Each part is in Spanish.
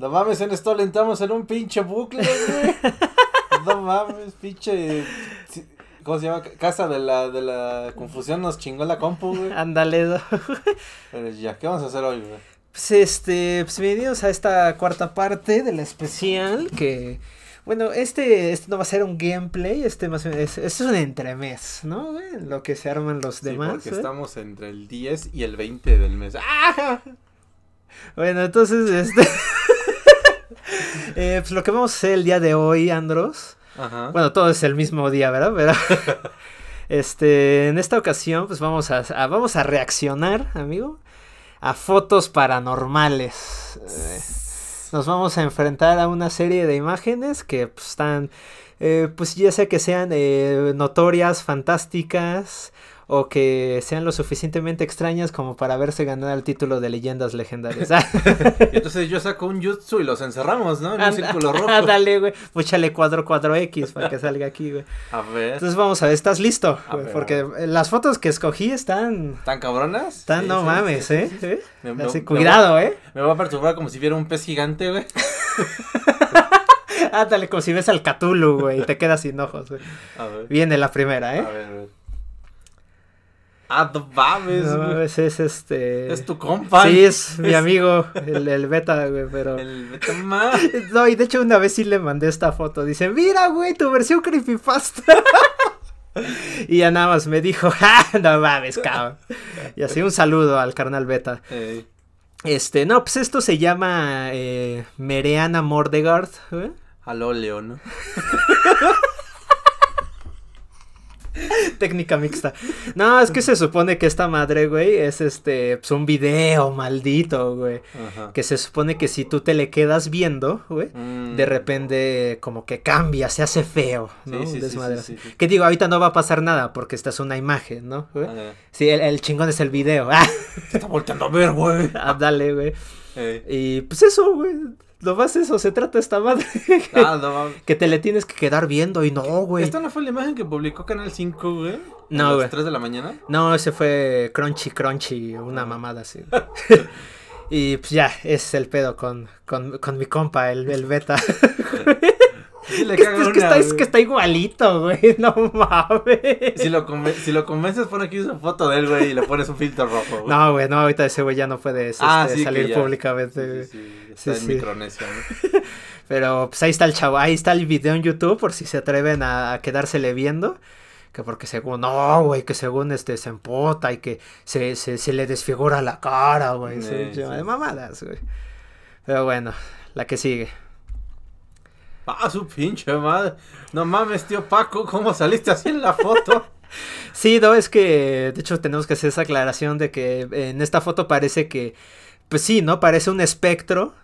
No mames, en esto entramos en un pinche bucle, güey. no mames, pinche. ¿Cómo se llama? Casa de la, de la confusión nos chingó la compu, güey. Ándale. Pero ya, ¿qué vamos a hacer hoy, güey? Pues este, pues bienvenidos a esta cuarta parte del especial que. Bueno, este, este no va a ser un gameplay, este más es, es un entremés, ¿no? güey? lo que se arman los demás. porque ¿eh? estamos entre el 10 y el 20 del mes. ¡Ah! Bueno, entonces, este. Eh, pues lo que vamos a hacer el día de hoy, Andros. Bueno, todo es el mismo día, ¿verdad? este, en esta ocasión, pues vamos a, vamos a reaccionar, amigo, a fotos paranormales. Eh, nos vamos a enfrentar a una serie de imágenes que pues, están, eh, pues ya sea que sean notorias, fantásticas, o que sean lo suficientemente extrañas como para verse ganar el título de leyendas legendarias. entonces yo saco un jutsu y los encerramos, ¿no? En un círculo rojo. dale, güey. Púchale pues cuadro cuadro x para que salga aquí, güey. A ver. Entonces vamos a ver, ¿estás listo? porque eh, las fotos que escogí están. ¿Tan cabronas? Están, no mames, ¿eh? Así, cuidado, ¿eh? Me va ¿eh? a perturbar como si viera un pez gigante, güey. Ándale, como si ves al Cthulhu, güey, y te quedas sin ojos, güey. A ver. Viene la primera, ¿eh? A ver, a Ah, no mames, es, este. Es tu compa. Sí, es, mi amigo, el, beta, güey, pero. El beta más. No, y de hecho una vez sí le mandé esta foto. Dice, mira, güey, tu versión creepypasta. y ya nada más me dijo, ¡ah! no mames, cabrón. y así un saludo al carnal beta. Este, no, pues esto se llama eh, Mereana Mordegard, güey. ¿eh? Al óleo, ¿no? Técnica mixta. No, es que se supone que esta madre, güey, es este, pues un video maldito, güey. Que se supone que si tú te le quedas viendo, güey, mm. de repente como que cambia, se hace feo, ¿no? que digo, ahorita no va a pasar nada porque esta es una imagen, ¿no? Sí, el, chingón es el video. Te está volteando a ver, güey. dale, güey. Y pues eso, güey. Lo más eso se trata esta madre. Ah, no, que te le tienes que quedar viendo y no, güey. ¿Esta no fue la imagen que publicó Canal 5, güey? No, güey. ¿A las 3 de la mañana? No, ese fue Crunchy Crunchy, una mamada así. y pues ya, ese es el pedo con, con, con mi compa, el, beta. es, que, está, es, que, está, igualito, güey. No mames. Si lo, si lo convences, pone aquí una foto de él, güey, y le pones un filtro rojo. No, güey, no, ahorita ese güey ya no puede este, ah, sí, salir públicamente. Sí, sí, sí. Pero pues ahí está el chavo, ahí está el video en YouTube por si se atreven a, quedársele viendo. Que porque según, no, güey, que según este se empota y que se, se, le desfigura la cara, güey. Eh, sí, de mamadas, güey. Pero bueno, la que sigue. Ah, su pinche madre. No mames, tío Paco, ¿cómo saliste así en la foto? sí, no, es que de hecho tenemos que hacer esa aclaración de que en esta foto parece que, pues sí, ¿no? Parece un espectro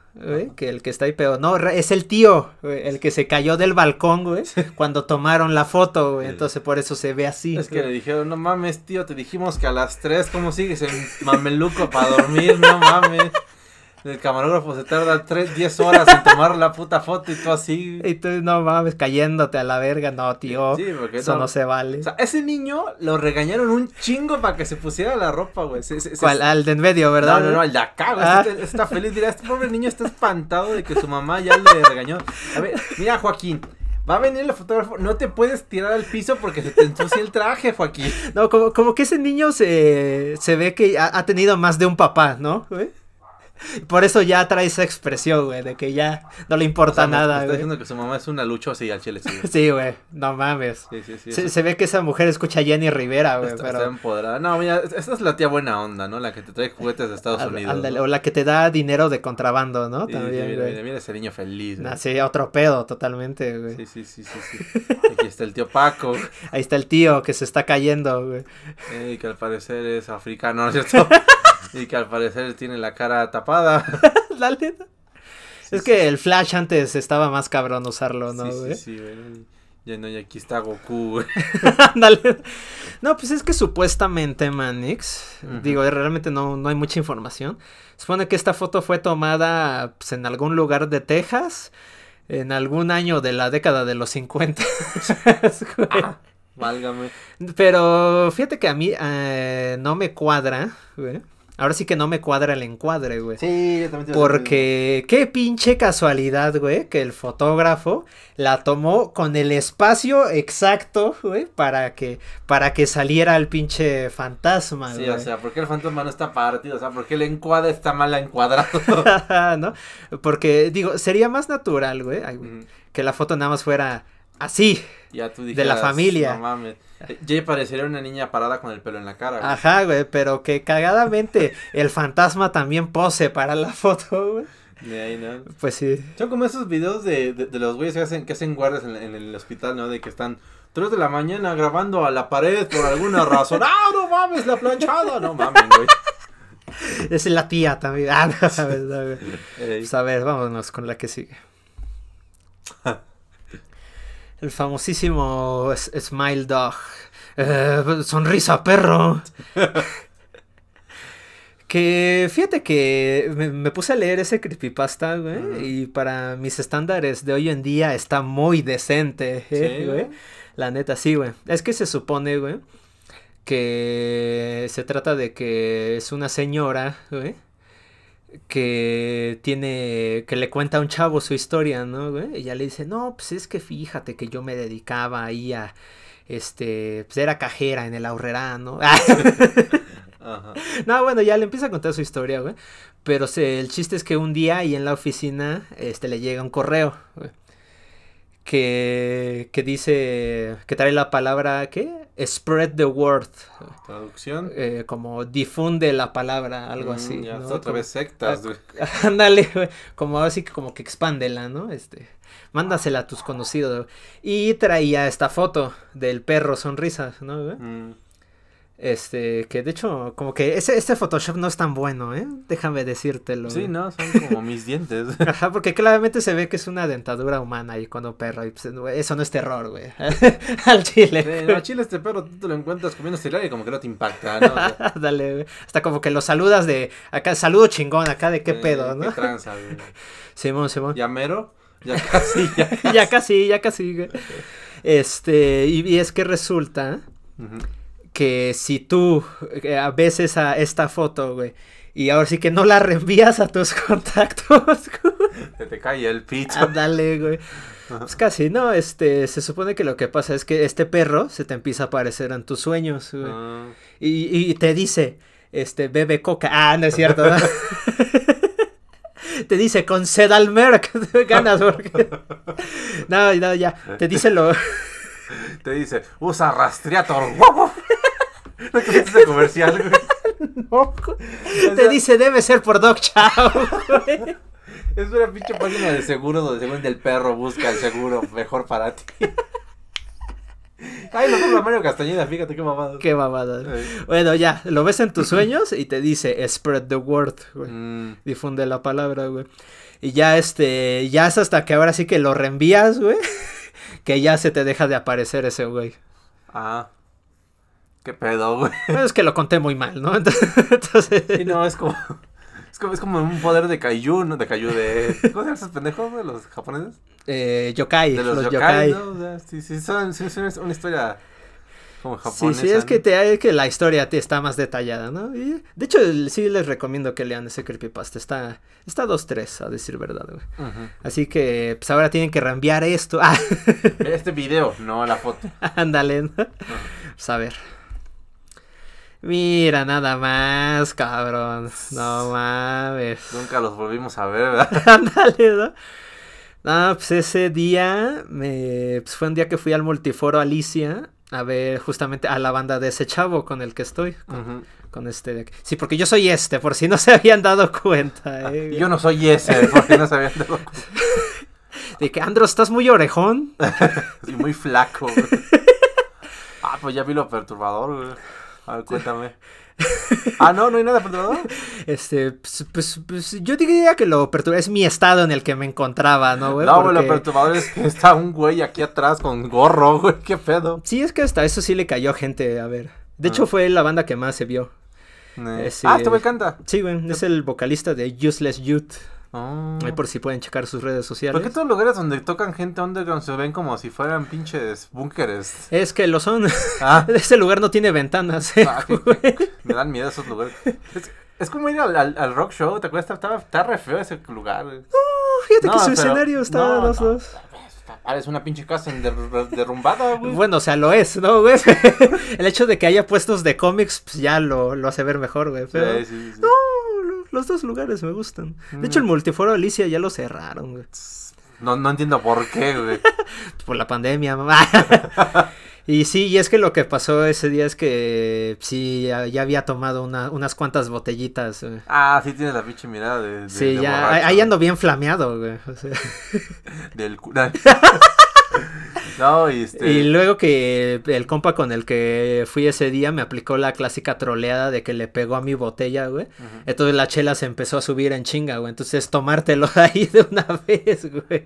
que el que está ahí peor, No, es el tío, el que se cayó del balcón, güey, cuando tomaron la foto, güey. Entonces por eso se ve así. Es que le dijeron, no mames, tío, te dijimos que a las 3, ¿cómo sigues en mameluco para dormir? No mames. El camarógrafo se tarda 3, 10 horas en tomar la puta foto y tú así. Y tú, no mames, cayéndote a la verga. No, tío. eso no, se vale. O sea, ese niño lo regañaron un chingo para que se pusiera la ropa, güey. Al de en medio, ¿verdad? No, no, no, al de acá, güey. Ah. Este está feliz. Dirá, este pobre niño está espantado de que su mamá ya le regañó. A ver, mira, Joaquín. Va a venir el fotógrafo, no te puedes tirar al piso porque se te ensucia el traje, Joaquín. No, como, que ese niño se, ve que ha, tenido más de un papá, ¿no? ¿Eh? Por eso ya trae esa expresión, güey, de que ya no le importa nada, güey. Está diciendo que su mamá es una lucho así al chile, sí. güey, no mames. Se, ve que esa mujer escucha a Jenny Rivera, güey, pero... Está empoderada. No, mira, esta es la tía buena onda, ¿no? La que te trae juguetes de Estados Unidos. o la que te da dinero de contrabando, ¿no? También, mira, güey. Mira, ese niño feliz, sí, otro pedo totalmente, güey. Sí, sí, sí, sí, sí. Aquí está el tío Paco. Ahí está el tío que se está cayendo, güey. que al parecer es africano, ¿no es cierto? Y que al parecer tiene la cara tapada. Dale es que el Flash antes estaba más cabrón usarlo, ¿no? güey? sí, güey. Ya no, y aquí está Goku, Dale. No, pues es que supuestamente, Manix, digo, eh, realmente no, no hay mucha información. Supone que esta foto fue tomada pues, en algún lugar de Texas, en algún año de la década de los 50. Ah, válgame. Pero fíjate que a mí eh, no me cuadra, güey Ahora sí que no me cuadra el encuadre, güey. Sí, yo también. Te Porque qué pinche casualidad, güey, que el fotógrafo la tomó con el espacio exacto, güey, para que, para que saliera el pinche fantasma, sí, güey. Sí, o sea, ¿por qué el fantasma no está partido? O sea, ¿por qué el encuadre está mal encuadrado? ¿No? Porque, digo, sería más natural, güey, que la foto nada más fuera Así. Ya de la familia. No mames. Jay parecería una niña parada con el pelo en la cara. Ajá, güey, pero que cagadamente el fantasma también pose para la foto, güey. De ahí, ¿no? Pues sí. Son como esos videos de, los güeyes que hacen, que hacen guardias en, el hospital, ¿no? De que están 3 de la mañana grabando a la pared por alguna razón. ¡Ah, no mames, la planchada! No mames, güey. Es la tía también. Ah, no, güey. Pues a ver, vámonos con la que sigue el famosísimo Smile Dog, eh, sonrisa perro. que fíjate que me, puse a leer ese creepypasta, güey, y para mis estándares de hoy en día está muy decente, eh, güey. La neta, sí, güey. Es que se supone, güey, que se trata de que es una señora, güey que tiene, que le cuenta a un chavo su historia, ¿no? Y ya le dice, no, pues es que fíjate que yo me dedicaba ahí a, este, pues era cajera en el ahorrerá, ¿no? No, bueno, ya le empieza a contar su historia, güey. Pero el chiste es que un día ahí en la oficina, este, le llega un correo, güey. Que, que dice, que trae la palabra, ¿qué? spread the word. Traducción. Eh, como difunde la palabra, algo mm, así. Ya, otra vez sectas, Ándale, güey. Como así que como que expándela, ¿no? Este. Mándasela a tus conocidos. Y traía esta foto del perro sonrisas, ¿no? Este, que de hecho, como que ese, este Photoshop no es tan bueno, ¿eh? Déjame decírtelo. Sí, no, son como mis dientes. Ajá, porque claramente se ve que es una dentadura humana y cuando pues, perro, eso no es terror, güey. al chile. no, al chile este perro tú te lo encuentras comiendo cereal y como que no te impacta, ¿no? Dale, güey. Hasta como que lo saludas de acá, saludo chingón, acá de qué pedo, ¿no? tranza, Simón, Simón. ¿Ya mero? Ya casi, ya casi. ya casi, güey. Este, y, es que resulta... Ajá que si tú eh, ves esa, esta foto, güey, y ahora sí que no la reenvías a tus contactos, Se te cae el picho Ándale, güey. Pues casi, ¿no? Este, se supone que lo que pasa es que este perro se te empieza a aparecer en tus sueños, güey. Ah. Y, te dice, este, bebe coca. Ah, no es cierto, ¿no? te dice, con sed al ganas, No, ya, te dice lo... te dice, usa rastreator. ¿No comercial, güey? no. Te dice, debe ser por Doc Chao, Es una pinche página de seguro donde según el perro busca el seguro mejor para ti. Ay, lo compra Mario Castañeda, fíjate qué mamada. Qué mamada. Bueno, ya, lo ves en tus sueños y te dice spread the word, güey. Mm. Difunde la palabra, güey. Y ya este, ya es hasta que ahora sí que lo reenvías, güey, que ya se te deja de aparecer ese güey. Ah. ¿Qué pedo, güey? Pues es que lo conté muy mal, ¿no? Entonces... Y no, es como... Es como, es como un poder de Kaiju, ¿no? De Kaiju de... ¿Cómo se llaman esos pendejos de los japoneses? Eh, yokai. De los, yokai, ¿no? sí, sí, son, una historia como japonesa. Sí, sí, es que, te, que la historia te está más detallada, ¿no? de hecho, sí les recomiendo que lean ese creepypasta. Está, está 2-3, a decir verdad, güey. Así que, pues ahora tienen que reenviar esto. Este video, no la foto. Ándale, ¿no? Pues, a ver. Mira, nada más, cabrón. No mames. Nunca los volvimos a ver, ¿verdad? Ándale, ¿no? Ah, pues ese día me, pues fue un día que fui al multiforo Alicia a ver justamente a la banda de ese chavo con el que estoy. Con, este de aquí. Sí, porque yo soy este, por si no se habían dado cuenta. Ah, ¿eh? yo no soy ese, por si no se habían dado cuenta. De que, Andro, estás muy orejón. y muy flaco. Ah, pues ya vi lo perturbador, güey. A ver, cuéntame. ah, no, no hay nada perturbador. Este, pues, pues, pues yo diría que lo perturbador es mi estado en el que me encontraba, ¿no, güey? No, güey, lo perturbador es que está un güey aquí atrás con gorro, güey, qué pedo. Sí, es que hasta eso sí le cayó gente, a ver. De hecho, ah. fue la banda que más se vio. Eh. ah, este me canta. Sí, güey, es el vocalista de Useless Youth. Ah. por si pueden checar sus redes sociales. ¿Por qué todos los lugares donde tocan gente underground se ven como si fueran pinches búnkeres? Es que lo son. Ah. Ese lugar no tiene ventanas. Eh, ah, me dan miedo esos lugares. Es, como ir al, rock show, ¿te acuerdas? Estaba, está re feo ese lugar. No, fíjate que su escenario estaba los dos. Ah, es una pinche casa derrumbada, güey. Bueno, o sea, lo es, ¿no, güey? El hecho de que haya puestos de cómics, pues ya lo, lo hace ver mejor, güey. Sí, sí, sí. No, los dos lugares me gustan. De hecho, el mm. multiforo Alicia ya lo cerraron, güey. No, no entiendo por qué, güey. por la pandemia, mamá. y sí, y es que lo que pasó ese día es que sí, ya, había tomado unas cuantas botellitas. Ah, sí tienes la pinche mirada Sí, ya, ahí ando bien flameado, güey. Del cura y, este y luego que el compa con el que fui ese día me aplicó la clásica troleada de que le pegó a mi botella, güey. Entonces la chela se empezó a subir en chinga, güey. Entonces tomártelo ahí de una vez, güey.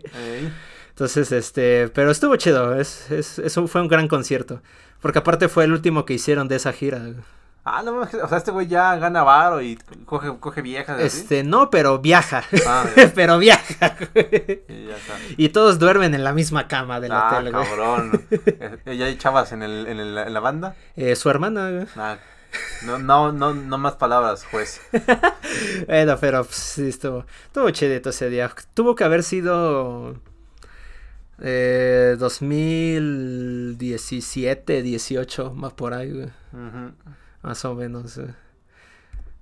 Entonces, este, pero estuvo chido, es, es, fue un gran concierto. Porque aparte fue el último que hicieron de esa gira. Güey. Ah, no o sea, este güey ya gana varo y coge, coge viejas. Este, no, pero viaja. Ah, pero viaja. Y, y, todos duermen en la misma cama del ah, cabrón. Eh, ¿Ya hay chavas en, el, en, la banda? Eh, su hermana. Ah, no, no, no, no más palabras, juez. bueno, pero pues, estuvo, estuvo chidito ese día. Tuvo que haber sido eh, 2017, 18, más por ahí, güey más o menos eh,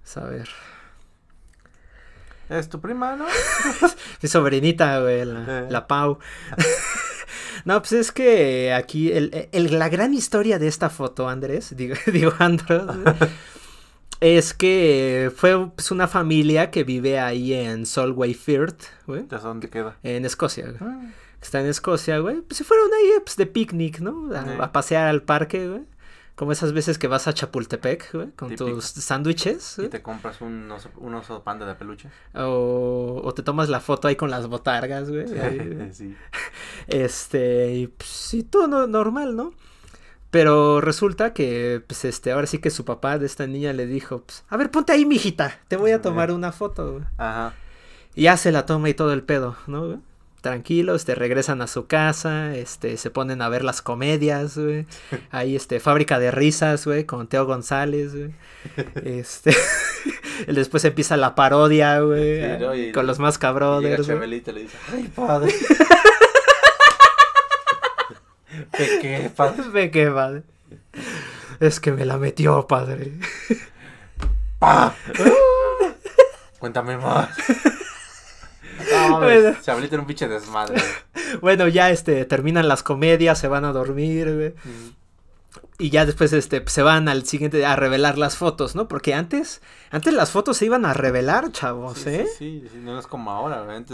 saber. ¿Es tu prima, no? Mi sobrinita, güey, la, eh. Pau. no, pues es que aquí la gran historia de esta foto, Andrés, digo, digo Andrés, es que fue pues, una familia que vive ahí en Solway Firth, güey. ¿Ya dónde queda? En Escocia, güey. Ah. Está en Escocia, güey. Pues se fueron ahí pues, de picnic, ¿no? a pasear al parque, güey. Como esas veces que vas a Chapultepec, güey, con tus sándwiches. Y te compras un oso, un panda de peluche. O, te tomas la foto ahí con las botargas, güey. Sí, sí. Este, y pues, sí, todo normal, ¿no? Pero resulta que, pues, este, ahora sí que su papá de esta niña le dijo, pues, a ver, ponte ahí, mijita, te voy a tomar una foto, güey. Ajá. Y ya se la toma y todo el pedo, ¿no, güey? tranquilos, te regresan a su casa, este, se ponen a ver las comedias, güey. Ahí, este, Fábrica de Risas, güey, con Teo González, güey. Este, después empieza la parodia, ah, con los más cabrones. le dice, ay, padre. padre. padre. Es que me la metió, padre. Cuéntame más se habilita un pinche desmadre. bueno, ya este, terminan las comedias, se van a dormir, güey. Y ya después este, se van al siguiente a revelar las fotos, ¿no? Porque antes, antes las fotos se iban a revelar, chavos, ¿eh? Sí, sí, no es como ahora, güey.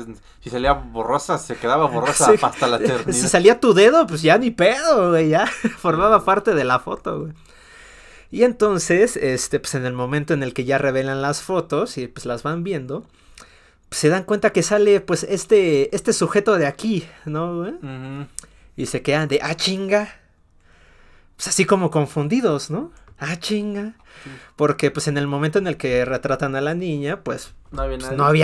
si salía borrosa, se quedaba borrosa hasta la eternidad. Si salía tu dedo, pues ya ni pedo, güey, ya formaba parte de la foto, güey. Y entonces, este, pues en el momento en el que ya revelan las fotos y pues las van viendo, se dan cuenta que sale pues este, este sujeto de aquí, ¿no? ¿Eh? Y se quedan de, ah, chinga. Pues así como confundidos, ¿no? Ah, chinga. Porque pues en el momento en el que retratan a la niña, pues no había,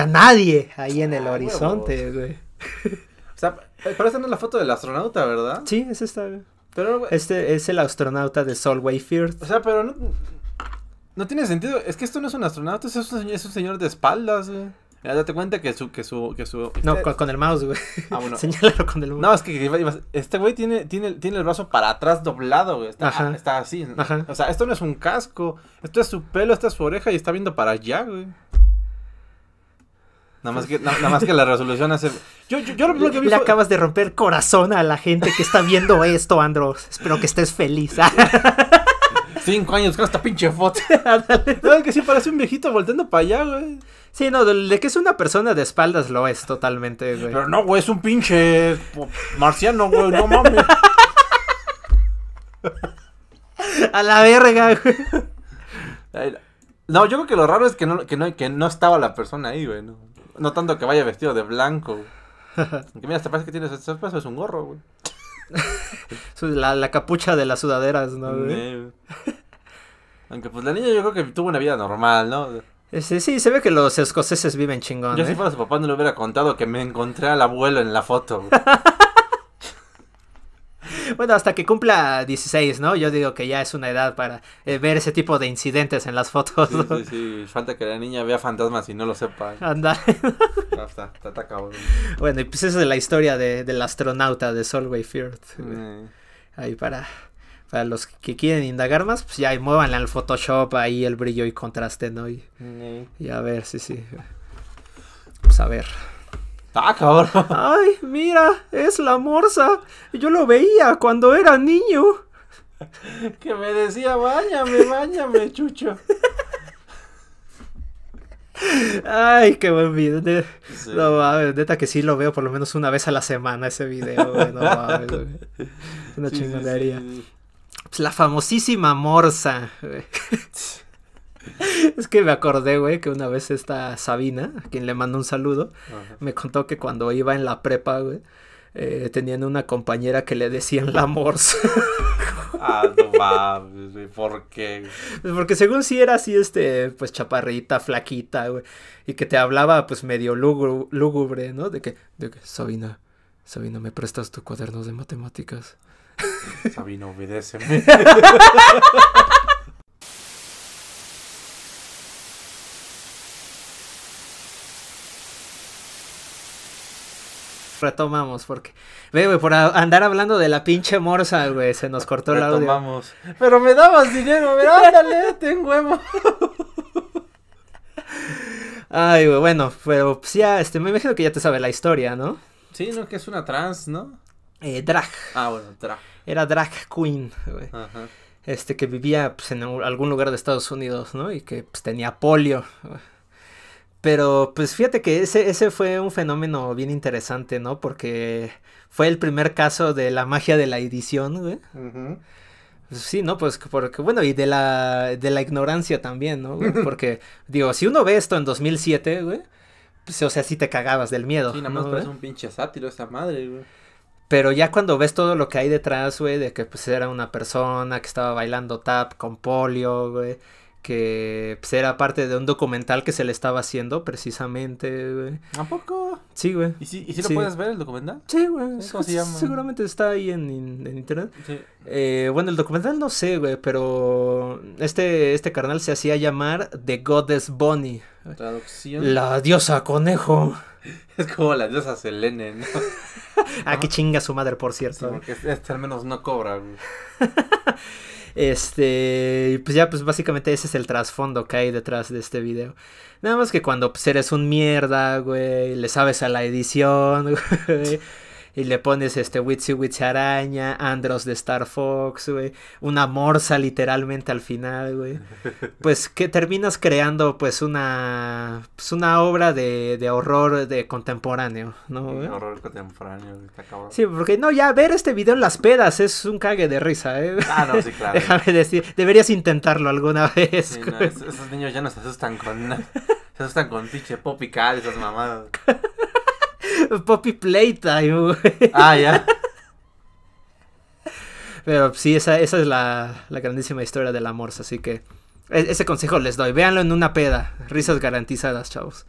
pues, nadie. ahí en el horizonte, güey. O sea, eh, pero no es la foto del astronauta, ¿verdad? Sí, es esta, Pero, Este es el astronauta de Solway First. O sea, pero no, no tiene sentido. Es que esto no es un astronauta, es un, es un señor de espaldas, güey. Date cuenta que su, que su, que su. No, este con, el mouse, güey. Ah, Señálalo con el mouse. No, es que este güey tiene, tiene, tiene el brazo para atrás doblado, güey. Está, así. O sea, esto no es un casco. Esto es su pelo, esta es su oreja y está viendo para allá, güey. Nada más que, la resolución hace. Yo, yo, lo que vi Le acabas de romper corazón a la gente que está viendo esto, Andros. Espero que estés feliz. Cinco años con esta pinche foto. no, que sí parece un viejito volteando para allá, güey. Sí, no, de, que es una persona de espaldas lo es totalmente, güey. Pero no, güey, es un pinche marciano, güey, no mames. A la verga, güey. No, yo creo que lo raro es que no, que no, que no estaba la persona ahí, güey. No, no tanto que vaya vestido de blanco. Güey. Que mira, ¿te este parece que tiene este es un gorro, güey. la, la, capucha de las sudaderas, ¿no? Güey? Aunque pues la niña yo creo que tuvo una vida normal, ¿no? Sí, este, sí, se ve que los escoceses viven chingón. Yo si ¿eh? fuera su papá no le hubiera contado que me encontré al abuelo en la foto. bueno, hasta que cumpla 16, ¿no? Yo digo que ya es una edad para eh, ver ese tipo de incidentes en las fotos. Sí, sí, falta que la niña vea fantasmas y no lo sepa. Anda. está, está, acabado. bueno, y pues esa es la historia del astronauta de Solway Firth. Ahí para para los que quieren indagar más, pues ya muévanle al Photoshop ahí el brillo y contraste, ¿no? Y, a ver, sí, sí. Pues a ver. Ah, cabrón. Ay, mira, es la morsa. Yo lo veía cuando era niño. que me decía, bañame, bañame, chucho. Ay, qué buen video. va No mames, neta que sí lo veo por lo menos una vez a la semana ese video, güey. No mames, güey. Una chingonería. Pues, la famosísima Morsa. es que me acordé, güey, que una vez esta Sabina, a quien le mando un saludo, me contó que cuando iba en la prepa, güey, eh, tenían una compañera que le decían la Morsa. Ah, no ¿por qué? Pues, porque según sí era así, este, pues chaparrita, flaquita, güey, y que te hablaba, pues, medio lúgubre, lúgubre ¿no? De que, de que, Sabina, Sabina, ¿me prestas tu cuaderno de matemáticas? Sabino, obedéceme. Retomamos, porque, ve, güey, por andar hablando de la pinche morsa, güey, se nos cortó el audio. Retomamos. Pero me dabas dinero, pero ándale, tengo huevo. Ay, güey, bueno, pero pues ya, este, me imagino que ya te sabe la historia, ¿no? Sí, no, que es una trans, ¿no? Eh, drag. Ah, bueno, drag. Era drag queen, güey. Ajá. Este, que vivía pues, en algún lugar de Estados Unidos, ¿no? Y que pues, tenía polio. Pero pues fíjate que ese, ese fue un fenómeno bien interesante, ¿no? Porque fue el primer caso de la magia de la edición, güey. Sí, ¿no? Pues porque, bueno, y de la, de la ignorancia también, ¿no? Porque, digo, si uno ve esto en 2007, güey, pues, o sea, sí te cagabas del miedo. Sí, nada más parece un pinche sátiro esa madre, güey. Pero ya cuando ves todo lo que hay detrás, güey, de que pues era una persona que estaba bailando tap con polio, güey, que pues, era parte de un documental que se le estaba haciendo precisamente, güey. ¿A poco? Sí, güey. ¿Y si, lo puedes ver el documental? Sí, güey. Seguramente está ahí en, internet. Sí. Eh, bueno, el documental no sé, güey, pero este, este carnal se hacía llamar The Goddess bunny Traducción. La diosa conejo. Es como la diosa Selene, ¿no? ah, que chinga su madre, por cierto. este al menos no cobra. Este, pues ya, pues básicamente ese es el trasfondo que hay detrás de este video. Nada más que cuando pues, eres un mierda, güey, le sabes a la edición, güey. Y le pones este Witsy Witsy Araña, Andros de Star Fox, güey. Una morsa literalmente al final, güey. Pues que terminas creando pues una, pues, una obra de, de, horror de contemporáneo, ¿no? Güey? Horror contemporáneo, está cabrón. Sí, porque no, ya ver este video en las pedas es un cague de risa, ¿eh? Ah, no, sí, claro. Déjame decir, deberías intentarlo alguna vez. esos, niños ya no se asustan con... se asustan con pinche pop y cal, esas mamadas. Poppy Playtime, güey. Ah, ya. Pero sí, esa, esa es la, grandísima historia del amor, así que e, ese consejo les doy. Véanlo en una peda. Risas garantizadas, chavos.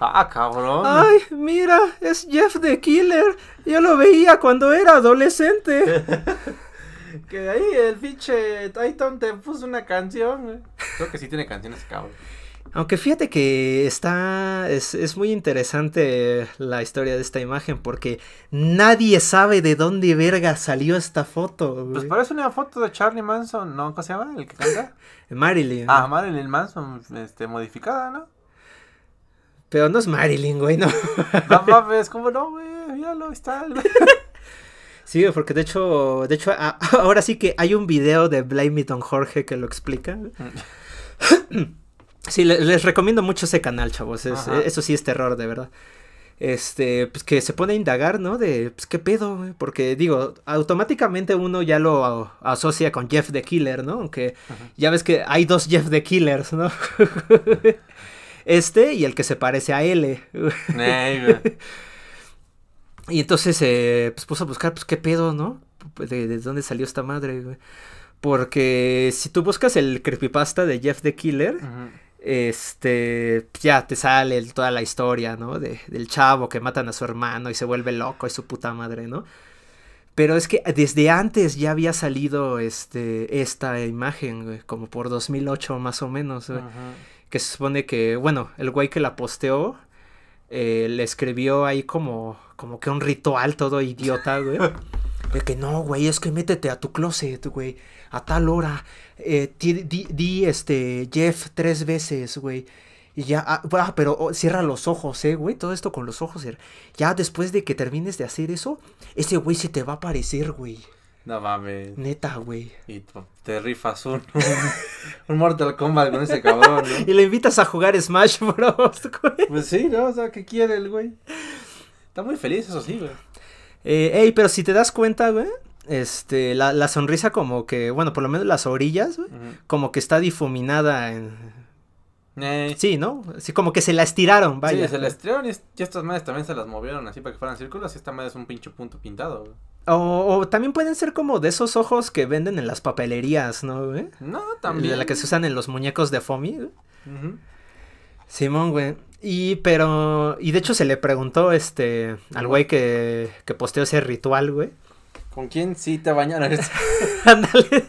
Ah, cabrón. Ay, mira, es Jeff the Killer. Yo lo veía cuando era adolescente. que ahí el pinche Titan te puso una canción. Creo que sí tiene canciones, cabrón. Aunque fíjate que está. Es, muy interesante la historia de esta imagen porque nadie sabe de dónde verga salió esta foto. Pues parece una foto de Charlie Manson, ¿no? ¿Cómo se llama? El que canta. Marilyn. Ah, Marilyn Manson, este, modificada, ¿no? Pero no es Marilyn, güey, no. No mames, no, güey? Míralo, está. Sí, porque de hecho, de hecho, ahora sí que hay un video de Blame It Jorge que lo explica. Mm. Sí, les, recomiendo mucho ese canal, chavos. eso sí es terror, de verdad. Este, pues que se pone a indagar, ¿no? De, pues qué pedo, güey? porque digo, automáticamente uno ya lo asocia con Jeff the Killer, ¿no? Aunque ya ves que hay dos Jeff the Killers, ¿no? este y el que se parece a L. y entonces eh, pues puso a buscar, pues qué pedo, ¿no? ¿De, dónde salió esta madre, güey? Porque si tú buscas el creepypasta de Jeff the Killer, este, pues, ya te sale toda la historia, ¿no? De, del chavo que matan a su hermano y se vuelve loco y su puta madre, ¿no? Pero es que desde antes ya había salido este, esta imagen, como por 2008 más o menos, que se supone que, bueno, el güey que la posteó eh, le escribió ahí como, como que un ritual todo idiota, güey. De que no, güey, es que métete a tu closet, güey, a tal hora, eh, di, di, este, Jeff tres veces, güey. Y ya, ah, pero oh, cierra los ojos, eh, güey. Todo esto con los ojos. Er. Ya después de que termines de hacer eso, ese güey se te va a aparecer, güey. No mames. Neta, güey. Y te rifas un, un, Mortal Kombat con ese cabrón, ¿no? Y le invitas a jugar Smash Bros, güey. Pues sí, ¿no? O sea, ¿qué quiere el güey? Está muy feliz, eso sí, güey. Eh, ey, pero si te das cuenta, güey, este, la, sonrisa como que, bueno, por lo menos las orillas, como que está difuminada en... Eh. Sí, ¿no? Así como que se la estiraron, vaya. Sí, se la estiraron y, estas madres también se las movieron así para que fueran círculos y esta madre es un pinche punto pintado, O, también pueden ser como de esos ojos que venden en las papelerías, ¿no, No, también. De la que se usan en los muñecos de Fomi, Simón, güey. Y pero, y de hecho se le preguntó, este, al güey que, que posteó ese ritual, güey. ¿Con quién sí te bañaron? Este. Ándale.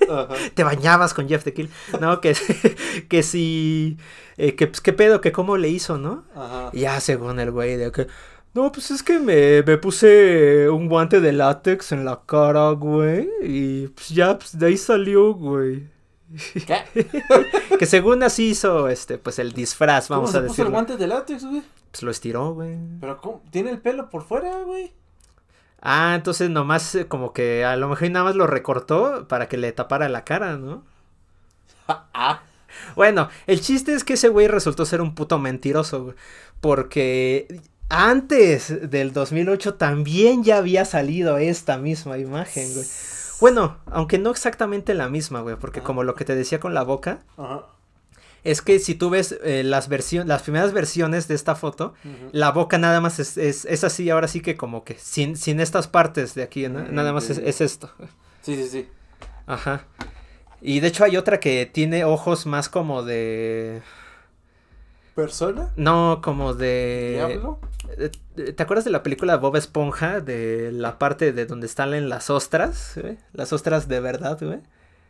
Te bañabas con Jeff the Kill. No, que, que si. Eh, que, pues, ¿Qué pedo? Que cómo le hizo, ¿no? Ajá. ya según el güey, de que. No, pues es que me, me, puse un guante de látex en la cara, güey. Y pues ya, pues de ahí salió, güey. ¿Qué? que según así hizo, este, pues el disfraz, vamos a decir. el guante de látex, güey? Pues lo estiró, güey. Pero, cómo? ¿tiene el pelo por fuera, güey? Ah, entonces nomás eh, como que a lo mejor nada más lo recortó para que le tapara la cara, ¿no? Ah. bueno, el chiste es que ese güey resultó ser un puto mentiroso, güey, porque antes del 2008 también ya había salido esta misma imagen, güey. Bueno, aunque no exactamente la misma, güey, porque ah. como lo que te decía con la boca, Ajá es que si tú ves eh, las las, las primeras versiones de esta foto, la boca nada más es, es, es, así, ahora sí que como que sin, sin estas partes de aquí, mm, nada más es, esto. Sí, sí, sí. Ajá. Y de hecho hay otra que tiene ojos más como de... ¿Persona? No, como de... ¿Diablo? Eh, eh, ¿Te acuerdas de la película Bob Esponja? De la parte de donde están las ostras, Las ostras de verdad, güey.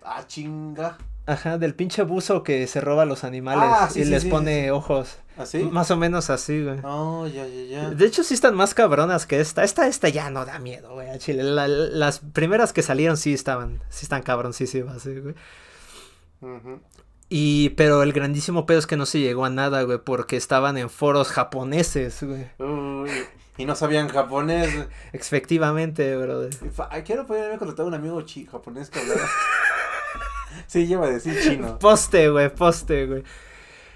Ah, chinga. Ajá, del pinche buzo que se roba a los animales ah, y les pone ojos. ¿Así? ¿Ah, más o menos así, güey. ya, ya, ya. De hecho, sí están más cabronas que esta. Esta, esta ya no da miedo, güey, a Chile. las primeras que salieron sí estaban, sí están cabroncísimas, güey. Uh Y, pero el grandísimo pedo es que no se llegó a nada, güey, porque estaban en foros japoneses, güey. Uy, y no sabían japonés. Efectivamente, brother. Quiero poder haber contratado a un amigo chi japonés que hablaba. Sí, lleva a decir chino. Poste, güey, poste, güey.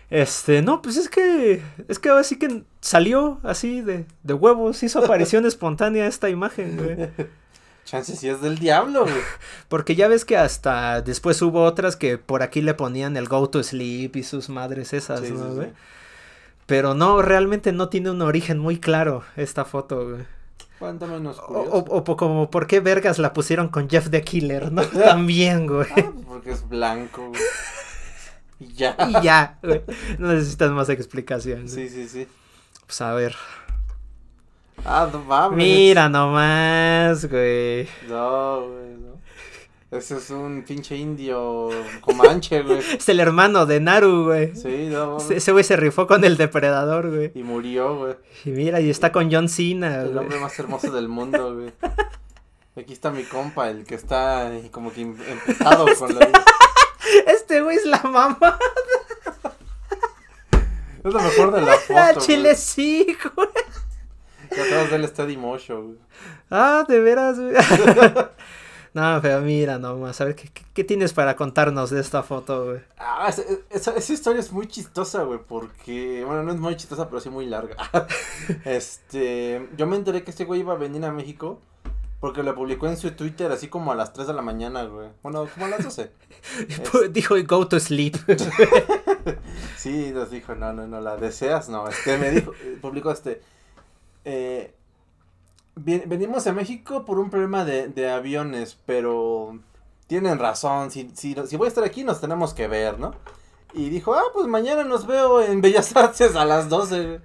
Este, no, pues es que, es que así que salió así de, de huevos, hizo aparición espontánea esta imagen, güey. Chances si es del diablo, güey. Porque ya ves que hasta después hubo otras que por aquí le ponían el go to sleep y sus madres esas, ¿no, güey? Pero no, realmente no tiene un origen muy claro esta foto, güey. Cuéntame menos O, o, o, como, ¿por qué vergas la pusieron con Jeff the Killer, no? También, güey. Ah, pues porque es blanco, güey. Y ya. Y ya, No necesitas más explicación. Sí, sí, sí. Pues a ver. Ah, no Mira nomás, güey. No, güey. No. Ese es un pinche indio comanche, güey. es el hermano de Naru, güey. Sí, no. Ese güey se rifó con el depredador, güey. Y murió, güey. Y mira, y está con John Cena, El hombre más hermoso del mundo, güey. Aquí está mi compa, el que está como que em, empezado este con la. Este güey es la mamada. Es lo mejor de la ah, foto. Ah, chile sí, güey. Y atrás de él está Dimosho, güey. Ah, de veras, güey. No, pero mira nomás, a ver, ¿qué, tienes para contarnos de esta foto, güey? Ah, esa, historia es muy chistosa, güey, porque, bueno, no es muy chistosa, pero sí muy larga. este, yo me enteré que este güey iba a venir a México porque lo publicó en su Twitter así como a las 3 de la mañana, güey. Bueno, como a las 12. Dijo, go to sleep. sí, nos dijo, no, no, no, la deseas, no. Este me dijo, publicó este. Eh, venimos a México por un problema de, aviones, pero tienen razón, si, si, si, voy a estar aquí nos tenemos que ver, ¿no? Y dijo, ah, pues mañana nos veo en Bellas Artes a las 12.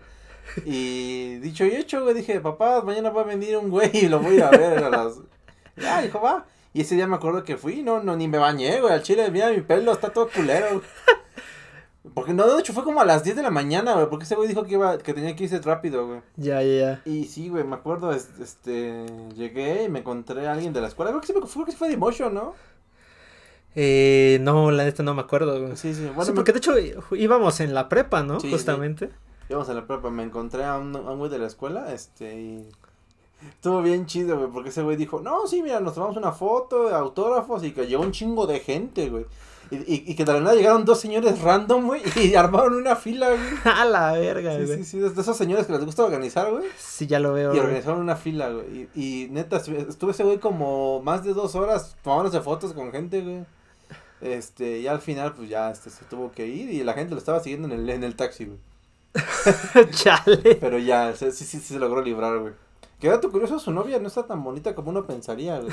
Y dicho y hecho, güey, dije, papá, mañana va a venir un güey y lo voy a ver a las... Ya, dijo, va. Y ese día me acuerdo que fui, no, no, ni me bañé, güey, al chile, mira, mi pelo está todo culero, porque no, de hecho fue como a las 10 de la mañana, güey. Porque ese güey dijo que iba, que tenía que irse rápido, güey. Ya, ya, ya. Y sí, güey, me acuerdo, este, llegué y me encontré a alguien de la escuela. Creo que sí, que fue de ¿no? Eh, no, la neta no me acuerdo, güey. Sí, sí, bueno. porque de hecho íbamos en la prepa, ¿no? Justamente. Íbamos en la prepa, me encontré a un, güey de la escuela, este, y... Estuvo bien chido, güey, porque ese güey dijo, no, sí, mira, nos tomamos una foto, de autógrafos, y que llegó un chingo de gente, güey. Y, y, que de la nada llegaron dos señores random, güey, y armaron una fila, güey. A la verga, güey. Sí, sí, sí, de esos señores que les gusta organizar, güey. Sí, ya lo veo. Y organizaron una fila, güey. Y, y, neta, estuve ese güey como más de dos horas tomándose fotos con gente, güey. Este, y al final, pues ya, este, se tuvo que ir y la gente lo estaba siguiendo en el, en el taxi, güey. Chale. Pero ya, sí, sí, sí se logró librar, güey. Qué tu curioso, su novia no está tan bonita como uno pensaría, güey.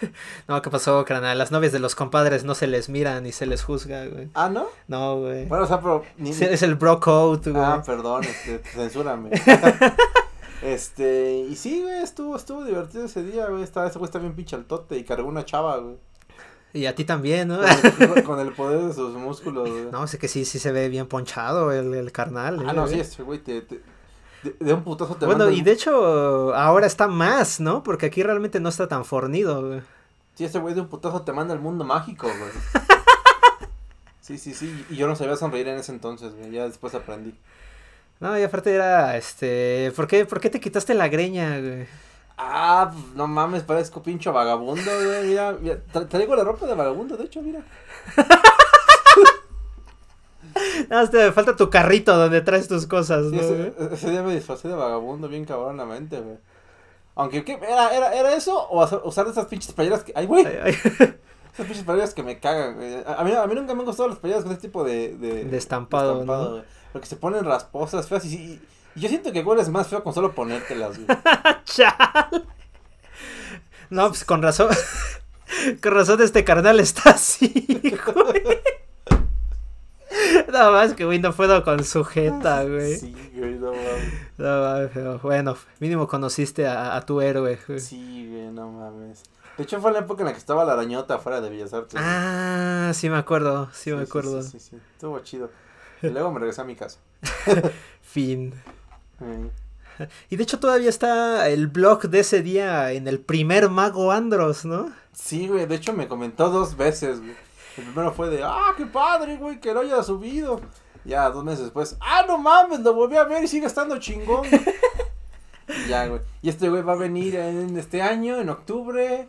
no, ¿qué pasó, Crana? Las novias de los compadres no se les miran ni se les juzga, güey. ¿Ah, no? No, güey. Bueno, o sea, pero... es, el bro code, güey. Ah, perdón, este, censúrame. este, y sí, güey, estuvo, estuvo divertido ese día, güey. Estaba, ese güey está bien pinche tote y cargó una chava, güey. Y a ti también, ¿no? Con, el poder de sus músculos, güey. No, sé que sí, sí se ve bien ponchado el, carnal. Ah, no, eh. sí, este güey te de, un putazo te manda... Bueno, y de hecho, ahora está más, ¿no? Porque aquí realmente no está tan fornido, güey. Sí, ese güey de un putazo te manda el mundo mágico, güey. sí, sí, sí. Y yo no sabía sonreír en ese entonces, güey. Ya después aprendí. No, y aparte era, este, ¿por qué, ¿por qué te quitaste la greña, güey? Ah, no mames, parezco pincho vagabundo, güey. Mira, mira traigo la ropa de vagabundo, de hecho, mira. Nada te falta tu carrito donde traes tus cosas, ¿no? ese, día me disfrazé de vagabundo bien cabronamente, güey. Aunque, ¿qué? Era, era, eso o usar esas pinches playeras que... ¡Ay, güey! Esas pinches playeras que me cagan, güey. A mí, a mí nunca me han gustado las playeras con ese tipo de... De, estampado, ¿no? Porque se ponen rasposas, feas y, yo siento que hueles más feo con solo ponértelas, güey. No, pues con razón... con razón este carnal está así, güey. No más que güey no puedo con sujeta, güey. Sí, güey, no mames. No mames, pero bueno, mínimo conociste a, a tu héroe, güey. Sí, güey, no mames. De hecho fue la época en la que estaba la arañota fuera de Bellas Artes. Ah, sí me acuerdo, sí, me acuerdo. Sí, sí, sí, estuvo chido. Y luego me regresé a mi casa. fin. Y de hecho todavía está el blog de ese día en el primer mago Andros, ¿no? Sí, güey, de hecho me comentó dos veces, güey. El primero fue de, ah, qué padre, güey, que lo ha subido. Ya dos meses después, ah, no mames, lo volví a ver y sigue estando chingón. ya, güey. Y este güey va a venir en este año, en octubre.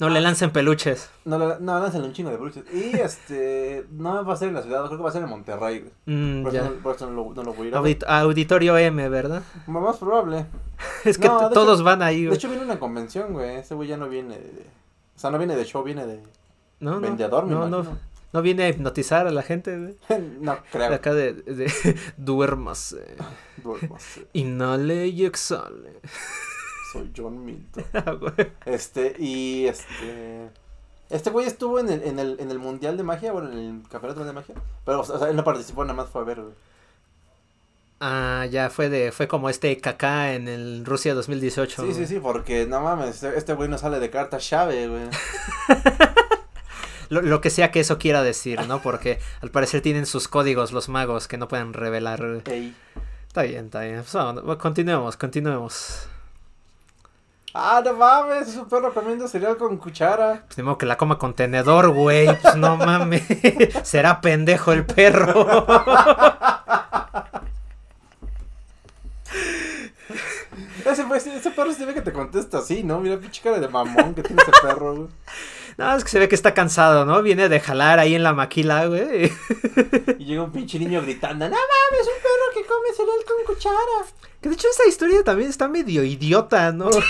No le ah. lancen peluches. No, le, no lancen un chingo de peluches. Y este, no va a ser en la ciudad, creo que va a ser en Monterrey. Mm, por, eso no, lo, voy a ir. ver. auditorio M, ¿verdad? Más probable. es que todos van ahí, güey. De hecho viene una convención, güey. Ese güey ya no viene de... O sea, no viene de show, viene de... No, Vendedor, no, no, viene a hipnotizar a la gente. no creo. acá de, duermas. Inhale y exhale. Soy John Milton. Ah, este, y este. Este güey estuvo en el, en el, en el Mundial de Magia, bueno, en el Campeonato de Magia. Pero, o sea, él no participó, nada más fue a ver, Ah, ya fue de, fue como este Kaká en el Rusia 2018. Sí, sí, sí, porque no mames, este, este güey no sale de carta Chave güey lo, lo, que sea que eso quiera decir, ¿no? Porque al parecer tienen sus códigos los magos que no pueden revelar. Está bien, está bien. Pues, continuemos, continuemos. Ah, no mames, un perro comiendo cereal con cuchara. Pues que la coma con tenedor, güey. Pues no mames. Será pendejo el perro. ese, pues, ese, perro se ve que te contesta así, ¿no? Mira, qué cara de mamón que tiene ese perro, güey. No, es que se ve que está cansado, ¿no? Viene de jalar ahí en la maquila, güey. Y llega un pinche niño gritando, no mames, un perro que come cereal con cuchara. Que de hecho esa historia también está medio idiota, ¿no?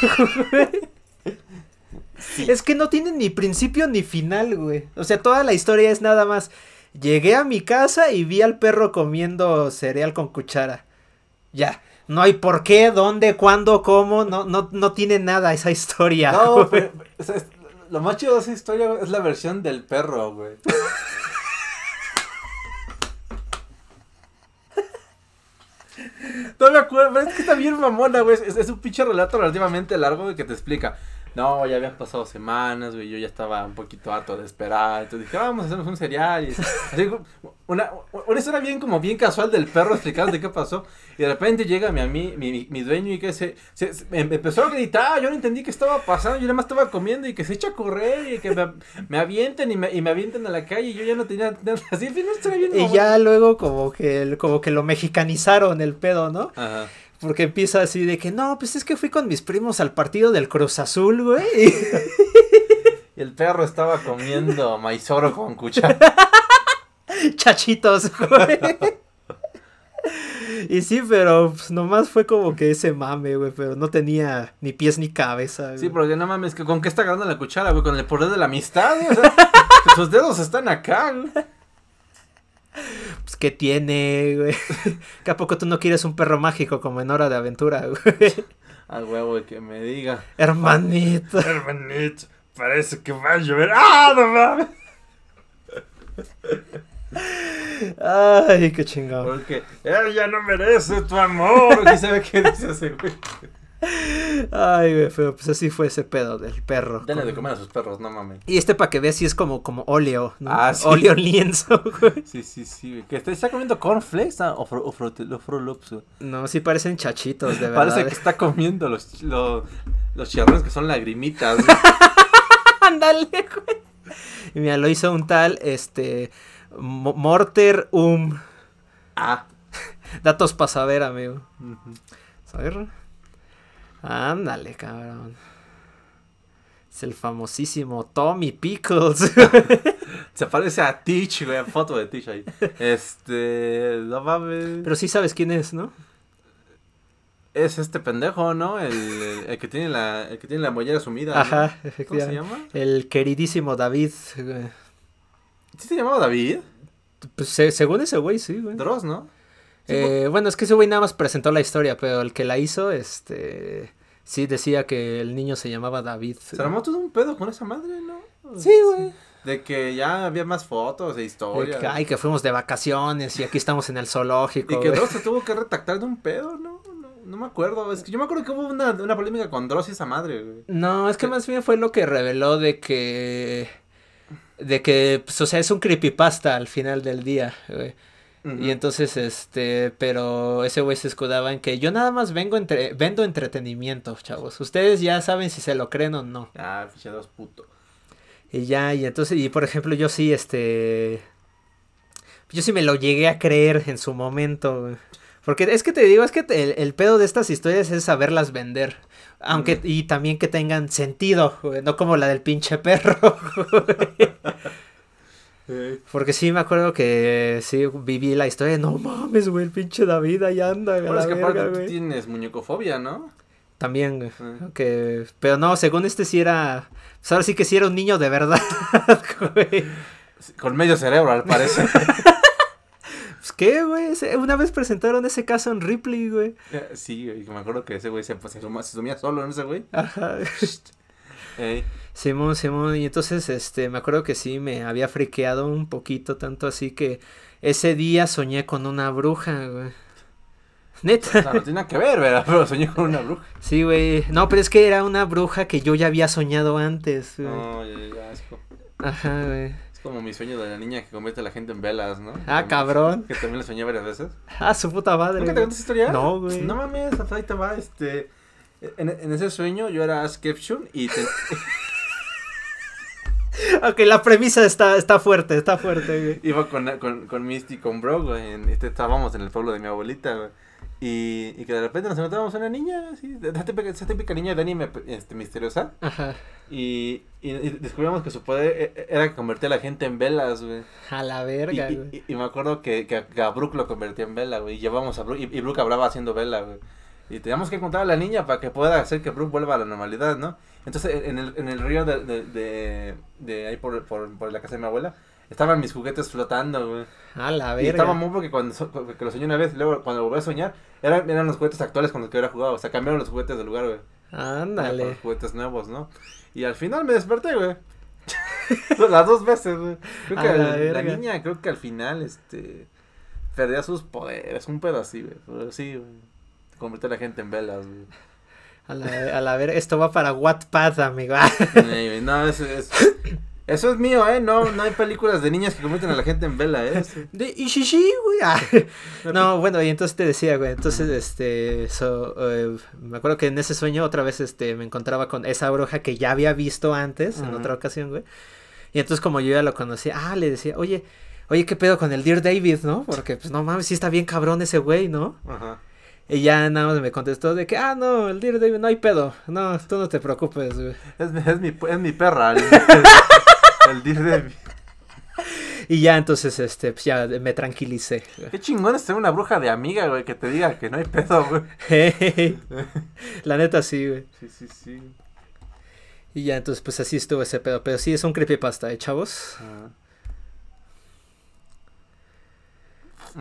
Es que no tiene ni principio ni final, güey. O sea, toda la historia es nada más. Llegué a mi casa y vi al perro comiendo cereal con cuchara. Ya. No hay por qué, dónde, cuándo, cómo. No, no, no tiene nada esa historia. No, pero, lo más chido de esa historia es la versión del perro, güey. No me acuerdo, pero es que está bien mamona, güey. Es, es un pinche relato relativamente largo que te explica. No, ya habían pasado semanas, güey, yo ya estaba un poquito harto de esperar. Entonces dije, vamos a hacernos un cereal. Y una, historia bien como bien casual del perro explicando de qué pasó. Y de repente llega mi, a mi, mi dueño y que se, em, empezó a gritar, yo no entendí qué estaba pasando, yo nada más estaba comiendo y que se echa a correr y que me, avienten y me, avienten a la calle y yo ya no tenía nada. Así, Y ya luego como que, como que lo mexicanizaron el pedo, ¿no? Ajá. Porque empieza así de que, no, pues es que fui con mis primos al partido del Cruz Azul, güey. Y el perro estaba comiendo maizoro con cuchara. Chachitos, güey. Y sí, pero pues, nomás fue como que ese mame, güey, pero no tenía ni pies ni cabeza. Güey. Sí, porque no mames, que con qué está agarrando la cuchara, güey, con el poder de la amistad, sus dedos están acá, güey. Pues qué tiene, güey. ¿Que a poco tú no quieres un perro mágico como en Hora de Aventura, güey? Al huevo que me diga. Hermanito. Hermanito, parece que va a llover. ¡Ah, no mames! Ay, qué chingado Porque ella ya no merece tu amor. ¿Quién sabe qué dice ese güey? Ay, Pues así fue ese pedo del perro. Dale de comer a sus perros, no mames. Y este para que veas si es como, como óleo, ah, Óleo lienzo, Sí, sí, sí, Que está, comiendo cornflakes ah, o, fro, No, sí parecen chachitos, de verdad. Parece que está comiendo los, los, chicharrones que son lagrimitas. Ándale, güey. Y mira, lo hizo un tal, este, Morter Um. Ah. Datos para saber, amigo. Uh Ándale, cabrón. Es el famosísimo Tommy Pickles. Se parece a Teach, güey. Foto de Teach ahí. Este. No mames. Pero sí sabes quién es, ¿no? Es este pendejo, ¿no? El, el, que tiene la, el que tiene la mollera sumida. Ajá, efectivamente. ¿Cómo se llama? El queridísimo David. Güey. ¿Sí se llamaba David? Pues según ese güey, sí, güey. Dross, ¿no? Eh, bueno, es que ese güey nada más presentó la historia, pero el que la hizo, este. Sí, decía que el niño se llamaba David. Se armó todo un pedo con esa madre, ¿no? Sí, güey. De que ya había más fotos e historias. ay, que fuimos de vacaciones y aquí estamos en el zoológico. Y que Dross se tuvo que retractar de un pedo, ¿no? No, me acuerdo. Es que yo me acuerdo que hubo una, polémica con Dross y esa madre, güey. No, es que, más bien fue lo que reveló de que. De que, pues, o sea, es un creepypasta al final del día, güey. Y entonces, este, pero ese güey se escudaba en que yo nada más vengo vendo entretenimiento, chavos. Ustedes ya saben si se lo creen o no. Ah, fichados pues puto. Y ya, y entonces, y por ejemplo, yo sí, este, yo sí me lo llegué a creer en su momento. Porque es que te digo, es que el, pedo de estas historias es saberlas vender. Aunque, y también que tengan sentido, güey, no como la del pinche perro. Güey. Porque sí me acuerdo que sí viví la historia de no mames, güey, el pinche David ahí anda. Bueno, es que aparte tú tienes muñecofobia, ¿no? También, güey. Ah. Pero no, según este sí era. Pues ahora sí que sí era un niño de verdad, güey. Con medio cerebro, al parecer. pues qué, güey. Una vez presentaron ese caso en Ripley, güey. Eh, sí, güey. Me acuerdo que ese güey se, pues, se, sumía, solo en ese güey. Ajá. Simón, Simón, y entonces este, me acuerdo que sí, me había friqueado un poquito, tanto así que ese día soñé con una bruja, güey. Neta. no tiene que ver, ¿verdad? Pero soñé con una bruja. Sí, güey. No, pero es que era una bruja que yo ya había soñado antes, güey. No, ya, ya, ya, Ajá, güey. Es como mi sueño de la niña que convierte a la gente en velas, ¿no? Ah, cabrón. Que también lo soñé varias veces. Ah, su puta madre. ¿Qué te contaste historia? No, güey. No mames, hasta ahí te va, este... En, ese sueño yo era Ash y... Te... ok, la premisa está, está fuerte, está fuerte. Güey. Iba con, con, con con Bro, güey. En, este, estábamos en el pueblo de mi abuelita, güey. Y, que de repente nos encontramos una niña, así, esa típica, niña de anime este, misteriosa. Ajá. Y, descubrimos que su poder e, e, era convertir a la gente en velas, güey. A la verga, güey. Y, me acuerdo que, que, a, lo convertía en vela, güey. Y llevamos a y, Brooke hablaba haciendo vela, güey. Y teníamos que encontrar a la niña para que pueda hacer que Brooke vuelva a la normalidad, ¿no? Entonces, en el, en el río de, ahí por, la casa de mi abuela, estaban mis juguetes flotando, güey. A la verga. Y estaba muy porque cuando que lo soñé una vez, luego cuando volví a soñar, eran, eran los juguetes actuales con los que hubiera jugado. O sea, cambiaron los juguetes del lugar, güey. Ándale. Los juguetes nuevos, ¿no? Y al final me desperté, güey. Las dos veces, güey. Creo que la, niña, creo que al final, este. Perdía sus poderes, un pedo así, güey. Pero sí, güey. Convertir a la gente en velas, A la, ver, esto va para Wattpad, amigo. no, eso es, mío, ¿eh? No, no hay películas de niñas que convierten a la gente en vela, ¿eh? De Sí, güey. Ah. No, bueno, y entonces te decía, güey, entonces, este, eh, me acuerdo que en ese sueño otra vez, este, me encontraba con esa bruja que ya había visto antes, en otra ocasión, güey. Y entonces como yo ya lo conocía, ah, le decía, oye, oye, ¿qué pedo con el Dear David, no? Porque, pues, no mames, sí está bien cabrón ese güey, ¿no? Ajá. Y ya nada más me contestó de que, ah, no, el David, no hay pedo. No, tú no te preocupes, güey. Es, mi, es perra, el, el, Debbie. Y ya entonces, este, pues ya me tranquilicé. Qué chingón es tener una bruja de amiga, güey, que te diga que no hay pedo, güey. la neta sí, güey. Sí, sí, sí. Y ya entonces, pues así estuvo ese pedo. Pero sí es un creepypasta, ¿eh, chavos? Ah.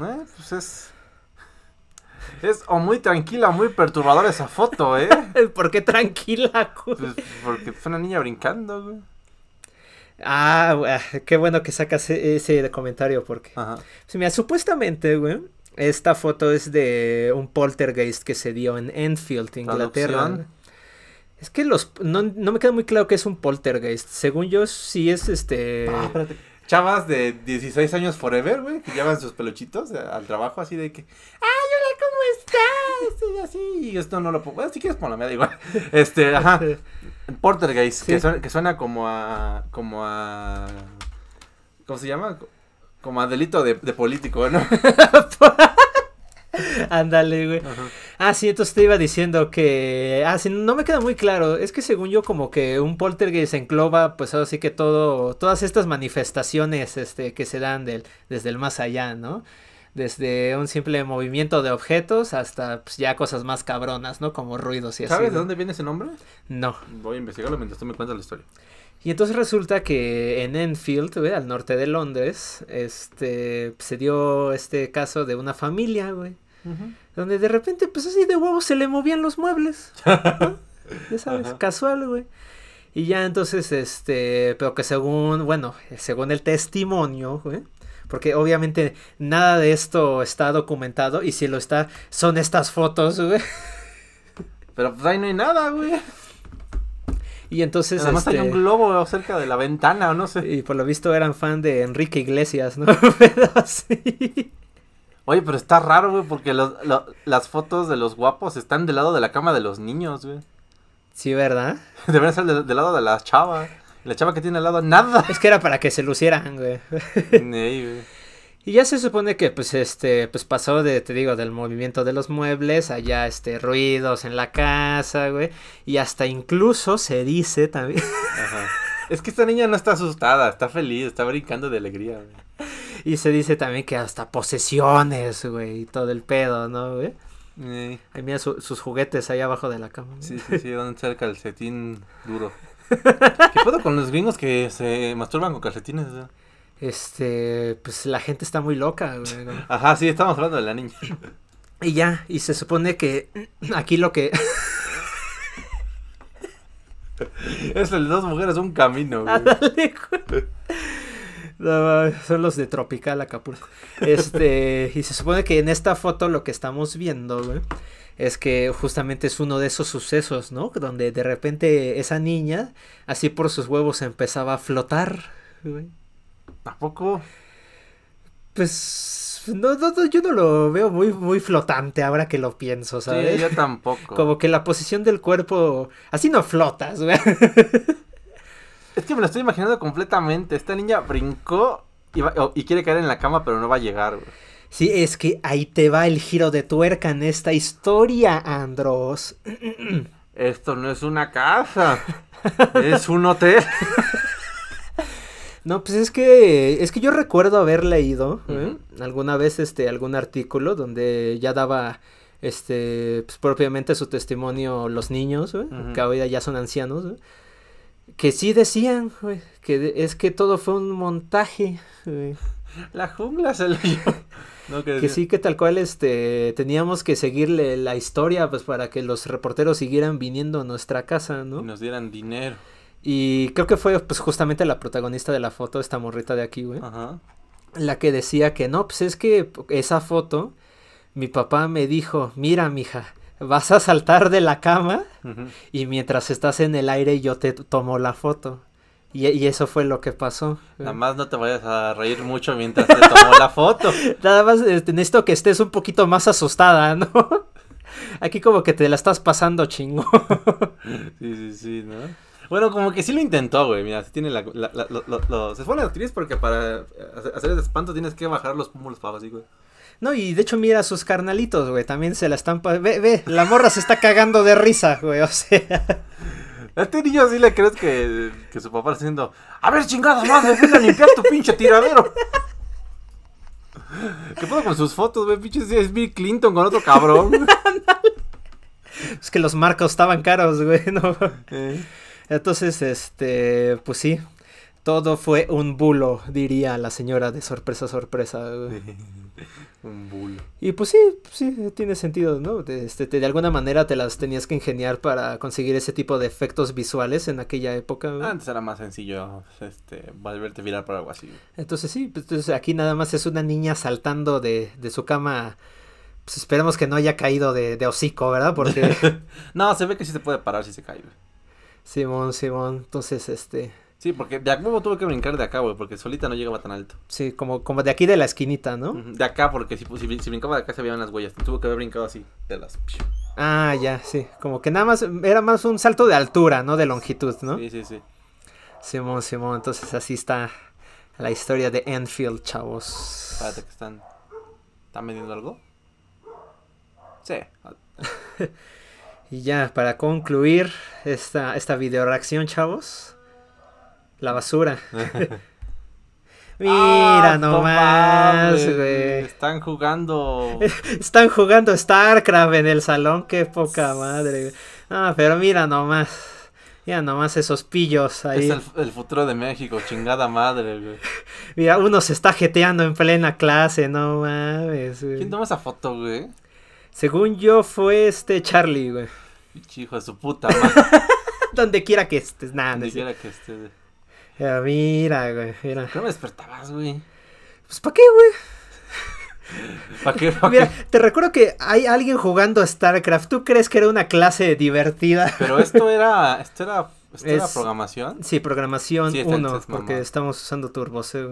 Eh, pues es. Es o muy tranquila, muy perturbadora esa foto, ¿eh? ¿Por qué tranquila, Pues porque fue una niña brincando, güey. Ah, ah qué bueno que sacas e-, ese comentario porque... Ajá. Sí, mira, supuestamente, güey, esta foto es de un poltergeist que se dio en Enfield, Inglaterra. Es que los... No, me queda muy claro que es un poltergeist. Según yo, sí es este... Ah, chavas de 16 años forever, güey, que llevan sus peluchitos eh, al trabajo así de que, ah, está, así, y esto no lo puedo, si quieres ponlo, me da igual. Este, ajá. poltergeist, que, suena, como a. como a. ¿Cómo se llama? Como a delito de, político, ¿no? Ándale, güey. Ajá. Ah, sí, entonces te iba diciendo que. Ah, sí, no me queda muy claro. Es que según yo, como que un poltergeist enclova, pues así que todo. Todas estas manifestaciones este, que se dan del, desde el más allá, ¿no? desde un simple movimiento de objetos hasta pues, ya cosas más cabronas, ¿no? Como ruidos y así. ¿Sabes de dónde viene ese nombre? No. Voy a investigarlo mientras tú me cuentas la historia. Y entonces resulta que en Enfield, al norte de Londres, este, se dio este caso de una familia, güey, donde de repente, pues así de huevo se le movían los muebles, ya sabes, casual, güey. Y ya entonces, este, pero que según, bueno, según el testimonio, güey, porque obviamente nada de esto está documentado y si lo está, son estas fotos, güey. Pero pues ahí no hay nada, güey. Y entonces. Además hay este un globo cerca de la ventana, o no sé. Y por lo visto eran fan de Enrique Iglesias, ¿no? sí. Oye, pero está raro, güey, porque las fotos de los guapos están del lado de la cama de los niños, güey. Sí, ¿verdad? Deberían ser del lado de las chavas. La chava que tiene al lado, nada. Es que era para que se lucieran, güey. Y ya se supone que pues este pues pasó de te digo del movimiento de los muebles allá este ruidos en la casa, güey, y hasta incluso se dice también. Es que esta niña no está asustada, está feliz, está brincando de alegría, güey. Y se dice también que hasta posesiones, güey, y todo el pedo, ¿no, güey? mira sus juguetes ahí abajo de la cama. Sí, sí, sí, donde está el calcetín duro. ¿Qué puedo con los gringos que se masturban con calcetines? Este, pues la gente está muy loca. güey. Ajá, sí, estamos hablando de la niña. Y ya, y se supone que aquí lo que... es las dos mujeres un camino. Güey. son los de Tropical Acapulco. Este, y se supone que en esta foto lo que estamos viendo, güey, es que justamente es uno de esos sucesos, ¿no? Donde de repente esa niña, así por sus huevos, empezaba a flotar. ¿Tampoco? Pues no, no, yo no lo veo muy, muy flotante ahora que lo pienso, ¿sabes? Sí, yo tampoco. Como que la posición del cuerpo, así no flotas, güey. Es que me lo estoy imaginando completamente. Esta niña brincó y, y quiere caer en la cama, pero no va a llegar, güey. Sí, es que ahí te va el giro de tuerca en esta historia, Andros. Esto no es una casa, es un hotel. No, pues es que es que yo recuerdo haber leído ¿eh? alguna vez este algún artículo donde ya daba este pues propiamente su testimonio los niños, ¿eh? que ahora ya son ancianos, ¿eh? que sí decían que es que todo fue un montaje. La jungla se lo que, sí que tal cual este teníamos que seguirle la historia pues para que los reporteros siguieran viniendo a nuestra casa, ¿no? Y nos dieran dinero. Y creo que fue pues justamente la protagonista de la foto, esta morrita de aquí, güey. Ajá. La que decía que no, pues es que esa foto mi papá me dijo, "Mira, mija, vas a saltar de la cama y mientras estás en el aire yo te tomo la foto." Y, eso fue lo que pasó. Nada más no te vayas a reír mucho mientras te tomó la foto. Nada más este, necesito que estés un poquito más asustada, ¿no? Aquí como que te la estás pasando chingo. sí, sí, sí, ¿no? Bueno, como que sí lo intentó, güey. Mira, tiene la, la, la actriz porque para hacer el espanto tienes que bajar los pómulos para así, güey. No, y de hecho mira sus carnalitos, güey, también se la están... Ve, ve, la morra se está cagando de risa, güey, o sea... A este niño sí le crees que, que su papá está diciendo, a ver chingados madre, ven a limpiar tu pinche tiradero. ¿Qué pasa con sus fotos, güey? Pinche es Bill Clinton con otro cabrón. es que los marcos estaban caros, güey, ¿no? Eh. Entonces, este, pues sí, todo fue un bulo, diría la señora de sorpresa, sorpresa. Güey. Un Y pues sí, sí, tiene sentido, ¿no? Este, de, alguna manera te las tenías que ingeniar para conseguir ese tipo de efectos visuales en aquella época. Antes era más sencillo este, volverte mirar por algo así. Entonces sí, pues, aquí nada más es una niña saltando de, de su cama pues esperemos que no haya caído de, de hocico, ¿verdad? Porque. no, se ve que sí se puede parar si se cae. Simón, Simón. Entonces, este. Sí, porque de acá tuve que brincar de acá, güey, porque solita no llegaba tan alto. Sí, como, como de aquí de la esquinita, ¿no? De acá, porque si, brincaba de acá se veían las huellas. Tuve que haber brincado así, de las... Ah, ya, sí. Como que nada más era más un salto de altura, ¿no? De longitud, ¿no? Sí, sí, sí. Simón, Simón, entonces así está la historia de Enfield, chavos. Espérate que están... ¿Están vendiendo algo? Sí. y ya, para concluir esta, esta video reacción, chavos la basura. Mira ah, nomás, güey. Están jugando. Están jugando StarCraft en el salón, qué poca madre. güey. Ah, pero mira nomás. Mira nomás esos pillos ahí. Es el, futuro de México, chingada madre, güey. Mira, uno se está jeteando en plena clase, no mames, ¿Quién toma esa foto, güey? Según yo fue este Charlie, güey. Hijo de su puta madre. Donde quiera que estés, nada. Donde quiera que estés. Ya, mira, güey, mira. me despertabas, güey? Pues, ¿para qué, güey? ¿Para qué, pa Mira, te recuerdo que hay alguien jugando a StarCraft. ¿Tú crees que era una clase divertida? Pero esto era, esto era ¿Esto era programación? Sí, programación 1, porque estamos usando turbos. ¿eh?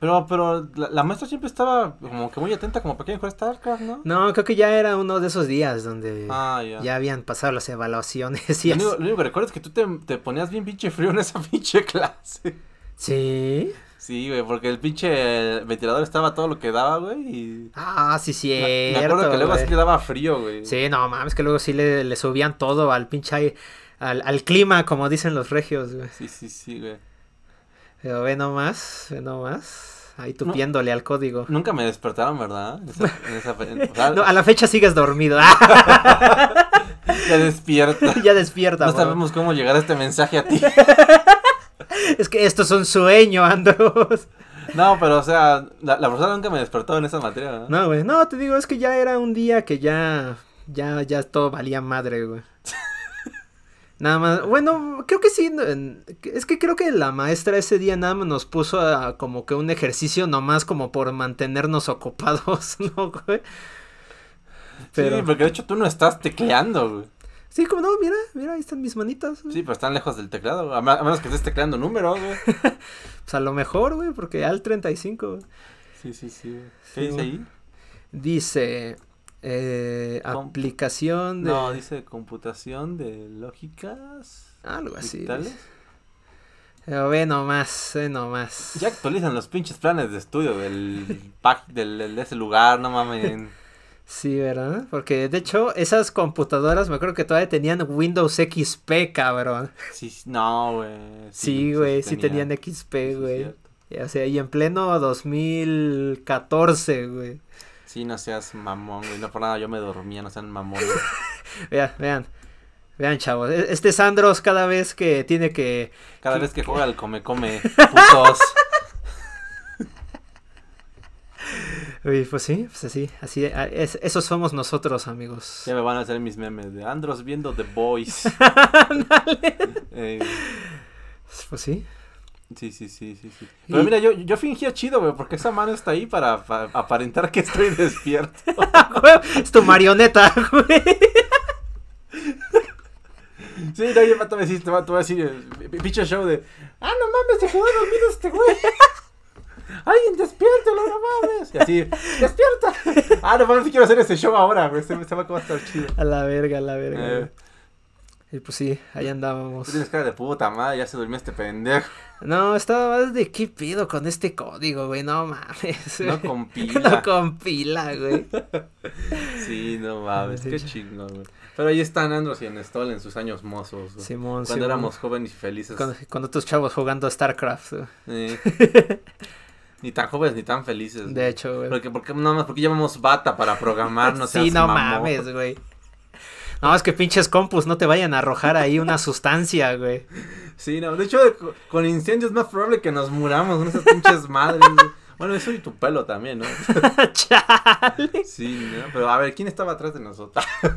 Pero, pero la, maestra siempre estaba como que muy atenta, como para que mejor StarCraft, ¿no? No, creo que ya era uno de esos días donde ah, ya habían pasado las evaluaciones y lo, único, lo único que recuerdo es que tú te, ponías bien pinche frío en esa pinche clase. Sí. Sí, güey, porque el pinche ventilador estaba todo lo que daba, güey. Y... Ah, sí, sí. Me, acuerdo que luego sí le daba frío, güey. Sí, no mames, que luego sí le, subían todo al pinche. Al, al clima, como dicen los regios, güey. Sí, sí, sí, güey. Pero ve nomás, ve nomás. Ahí tupiéndole al código. Nunca me despertaron, ¿verdad? no, a la fecha sigues dormido. ya despierta. Ya despierta. No sabemos cómo llegar este mensaje a ti. es que esto es un sueño, Andrés. No, pero o sea, la, la persona nunca me despertó en esa materia, ¿no? No, güey. No, te digo, es que ya era un día que ya. Ya, ya todo valía madre, güey. Nada más, bueno, creo que sí, es que creo que la maestra ese día nada más nos puso a, como que un ejercicio nomás como por mantenernos ocupados, ¿no, güey? Sí, porque de hecho tú no estás tecleando, güey. Sí, como no, mira, mira, ahí están mis manitas. Sí, pero están lejos del teclado, A, menos que estés tecleando números, güey. pues a lo mejor, güey, porque al 35, güey. Sí, sí, sí. ¿Qué dice ahí? Dice, eh, aplicación de. No, dice computación de lógicas. Algo digitales. así. Pero ve nomás, Ya actualizan los pinches planes de estudio del pack de ese lugar, no mames. Sí, ¿verdad? Porque de hecho, esas computadoras me acuerdo que todavía tenían Windows XP, cabrón. Sí, no, güey. Sí, güey, sí, tenían XP, güey. O sea, y en pleno 2014, güey. Sí, no seas mamón, güey. No por nada, yo me dormía, no seas mamón. vean, vean. Vean, chavos. E-, este Sandros cada vez que tiene que. Cada vez que juega al come come, putos. Uy, pues sí, pues así, así, ah, esos somos nosotros, amigos. Ya me van a hacer mis memes de Andros viendo The Boys. Eh, pues sí, Sí, sí, sí, sí, sí. Pero mira, yo, yo fingía chido, güey, porque esa mano está ahí para, aparentar que estoy despierto. es tu marioneta, güey. Sí, no, yo te voy a decir, eh, pinche show de, ah, no mames, se quedó dormido este güey. Alguien despiértelo, no mames. Y así, despierta. Ah, no mames, quiero hacer ese show ahora, güey, este, se va a estar chido. A la verga, a la verga. Eh, y pues sí, ahí andábamos. tienes cara de puta madre, ya se durmió este pendejo. No, estaba más de qué pido con este código, güey, no mames. No compila. no compila, güey. sí, no mames, qué chingón, güey. Pero ahí están Andros y en en sus años mozos, güey. Simón, Cuando éramos jóvenes y felices. Cuando, tus chavos jugando a StarCraft, güey. Ni tan jóvenes ni tan felices. De hecho, güey. Porque, porque, no más, porque llevamos bata para programarnos. sí, no mames, güey. No es que pinches compus no te vayan a arrojar ahí una sustancia, güey. Sí, no. De hecho, con incendios es más probable que nos muramos, ¿no? esas pinches madres. Bueno, eso y tu pelo también, ¿no? Chale. Sí, ¿no? Pero a ver, ¿quién estaba atrás de nosotros?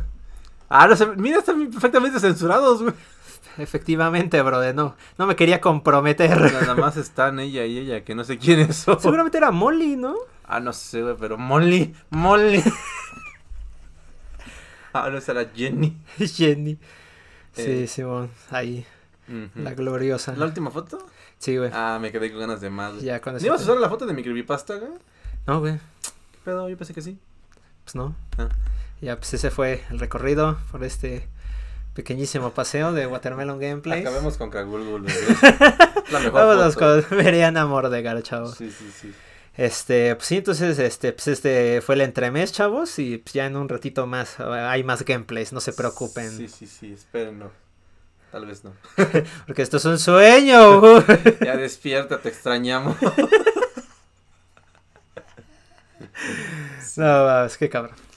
ah, no sé. Mira, están perfectamente censurados, güey. Efectivamente, brother, no. No me quería comprometer. Nada más están ella y ella, que no sé quiénes son. Seguramente era Molly, ¿no? Ah, no sé, güey, pero Molly, Molly. Ahora será Jenny. Jenny. Sí, eh. sí, ahí. La gloriosa. ¿La última foto? Sí, güey. Ah, me quedé con ganas de más. Ya, ¿No ibas a usar la foto de mi creepypasta, güey? No, güey. ¿Qué pedo? Yo pensé que sí. Pues no. Ah. Ya, pues ese fue el recorrido por este pequeñísimo paseo de Watermelon Gameplay. Acabemos con Cagulgul, la mejor Vámonos foto. de Meriana Sí, sí, sí. Este, pues sí, entonces, este, pues este fue el entremés, chavos, y pues ya en un ratito más eh, hay más gameplays, no se preocupen. Sí, sí, sí, espérenlo Tal vez no. Porque esto es un sueño. ya despierta, te extrañamos. no, es que cabrón.